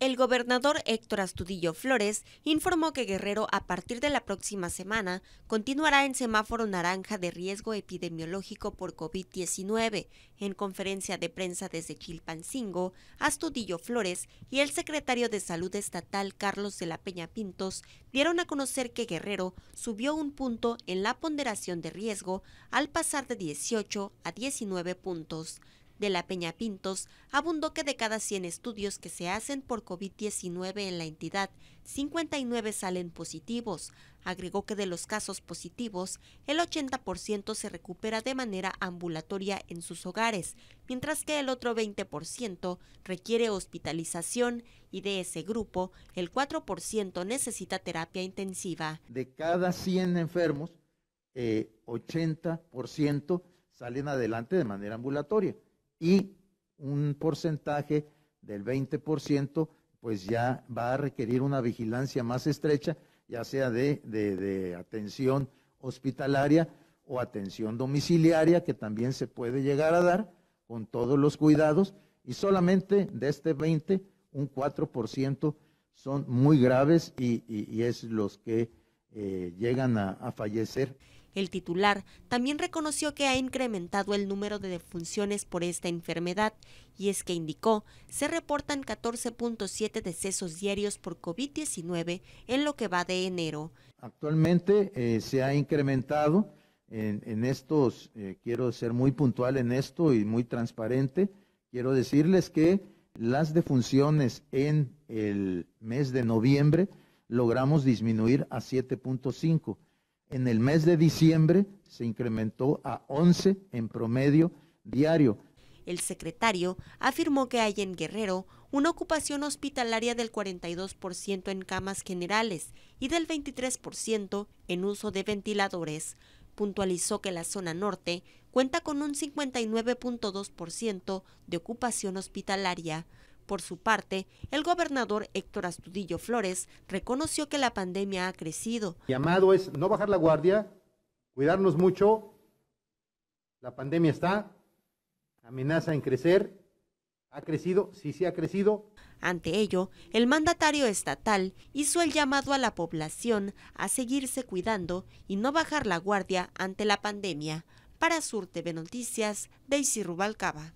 El gobernador Héctor Astudillo Flores informó que Guerrero a partir de la próxima semana continuará en semáforo naranja de riesgo epidemiológico por COVID-19. En conferencia de prensa desde Chilpancingo, Astudillo Flores y el secretario de Salud Estatal Carlos de la Peña Pintos dieron a conocer que Guerrero subió un punto en la ponderación de riesgo al pasar de 18 a 19 puntos de la Peña Pintos abundó que de cada 100 estudios que se hacen por COVID-19 en la entidad, 59 salen positivos. Agregó que de los casos positivos, el 80% se recupera de manera ambulatoria en sus hogares, mientras que el otro 20% requiere hospitalización y de ese grupo, el 4% necesita terapia intensiva. De cada 100 enfermos, eh, 80% salen adelante de manera ambulatoria y un porcentaje del 20%, pues ya va a requerir una vigilancia más estrecha, ya sea de, atención hospitalaria o atención domiciliaria, que también se puede llegar a dar con todos los cuidados, y solamente de este 20, un 4% son muy graves y es los que eh, llegan a, fallecer. El titular también reconoció que ha incrementado el número de defunciones por esta enfermedad y es que indicó se reportan 14.7 decesos diarios por COVID-19 en lo que va de enero. Actualmente eh, se ha incrementado en, estos, eh, quiero ser muy puntual en esto y muy transparente, quiero decirles que las defunciones en el mes de noviembre logramos disminuir a 7.5. En el mes de diciembre se incrementó a 11 en promedio diario. El secretario afirmó que hay en Guerrero una ocupación hospitalaria del 42% en camas generales y del 23% en uso de ventiladores. Puntualizó que la zona norte cuenta con un 59.2% de ocupación hospitalaria. Por su parte, el gobernador Héctor Astudillo Flores reconoció que la pandemia ha crecido. llamado es no bajar la guardia, cuidarnos mucho. La pandemia está, amenaza en crecer. ¿Ha crecido? Sí, sí ha crecido. Ante ello, el mandatario estatal hizo el llamado a la población a seguirse cuidando y no bajar la guardia ante la pandemia. Para Sur TV Noticias, Daisy Rubalcaba.